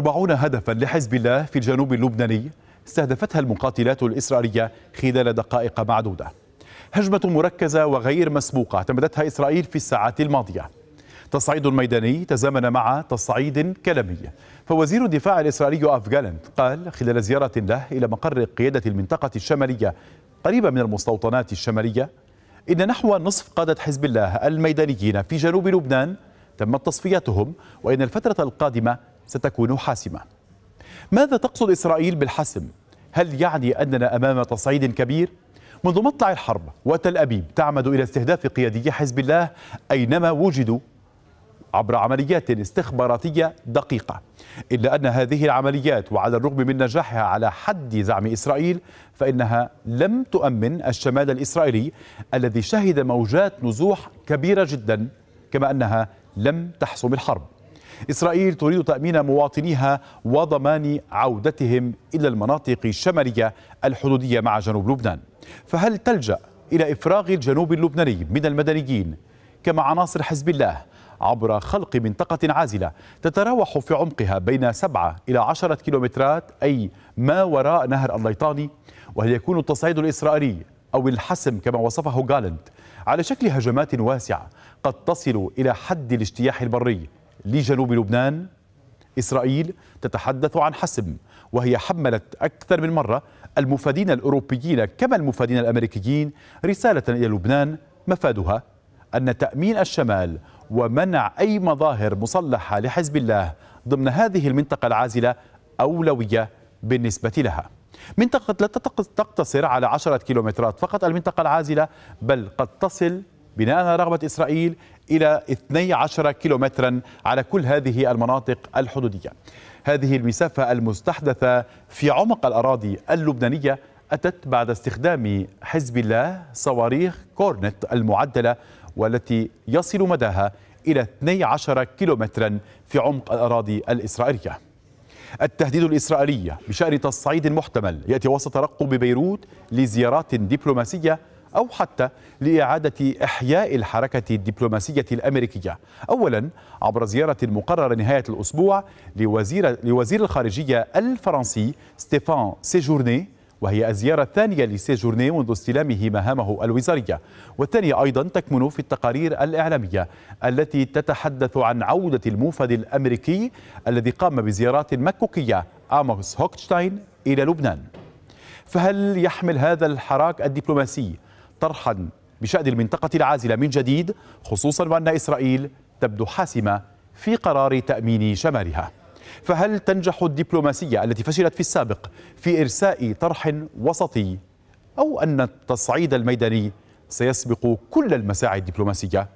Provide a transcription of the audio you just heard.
40 هدفا لحزب الله في الجنوب اللبناني استهدفتها المقاتلات الإسرائيلية خلال دقائق معدودة هجمة مركزة وغير مسبوقة اعتمدتها إسرائيل في الساعات الماضية تصعيد ميداني تزامن مع تصعيد كلامي فوزير الدفاع الإسرائيلي أف جالنت قال خلال زيارة له إلى مقر قيادة المنطقة الشمالية قريبة من المستوطنات الشمالية إن نحو نصف قادة حزب الله الميدانيين في جنوب لبنان تمت تصفيتهم وإن الفترة القادمة ستكون حاسمة ماذا تقصد إسرائيل بالحسم؟ هل يعني أننا أمام تصعيد كبير؟ منذ مطلع الحرب وتل أبيب تعمد إلى استهداف قيادي حزب الله أينما وجدوا عبر عمليات استخباراتية دقيقة إلا أن هذه العمليات وعلى الرغم من نجاحها على حد زعم إسرائيل فإنها لم تؤمن الشمال الإسرائيلي الذي شهد موجات نزوح كبيرة جدا كما أنها لم تحسم الحرب إسرائيل تريد تأمين مواطنيها وضمان عودتهم إلى المناطق الشمالية الحدودية مع جنوب لبنان فهل تلجأ إلى إفراغ الجنوب اللبناني من المدنيين كما عناصر حزب الله عبر خلق منطقة عازلة تتراوح في عمقها بين 7 إلى 10 كيلومترات أي ما وراء نهر الليطاني وهل يكون التصعيد الإسرائيلي أو الحسم كما وصفه جالنت على شكل هجمات واسعة قد تصل إلى حد الاجتياح البري لجنوب لبنان إسرائيل تتحدث عن حسم وهي حملت أكثر من مرة المفادين الأوروبيين كما المفادين الأمريكيين رسالة إلى لبنان مفادها أن تأمين الشمال ومنع أي مظاهر مصلحة لحزب الله ضمن هذه المنطقة العازلة أولوية بالنسبة لها منطقة لا تقتصر على عشرة كيلومترات فقط المنطقة العازلة بل قد تصل بناء على رغبة إسرائيل إلى 12 كيلومترا على كل هذه المناطق الحدودية هذه المسافة المستحدثة في عمق الأراضي اللبنانية أتت بعد استخدام حزب الله صواريخ كورنت المعدلة والتي يصل مداها إلى 12 كيلومترا في عمق الأراضي الإسرائيلية التهديد الإسرائيلي بشأن تصعيد محتمل يأتي وسط ترقب بيروت لزيارات دبلوماسية أو حتى لإعادة إحياء الحركة الدبلوماسية الأمريكية أولا عبر زيارة مقررة نهاية الأسبوع لوزير, لوزير الخارجية الفرنسي ستيفان سيجورني وهي الزيارة الثانية لسيجورني منذ استلامه مهامه الوزارية والثانية أيضا تكمن في التقارير الإعلامية التي تتحدث عن عودة الموفد الأمريكي الذي قام بزيارات مكوكية آموس هوكشتاين إلى لبنان فهل يحمل هذا الحراك الدبلوماسي طرحا بشأن المنطقة العازلة من جديد خصوصا وأن إسرائيل تبدو حاسمة في قرار تأمين شمالها فهل تنجح الدبلوماسية التي فشلت في السابق في إرساء طرح وسطي أو أن التصعيد الميداني سيسبق كل المساعي الدبلوماسية؟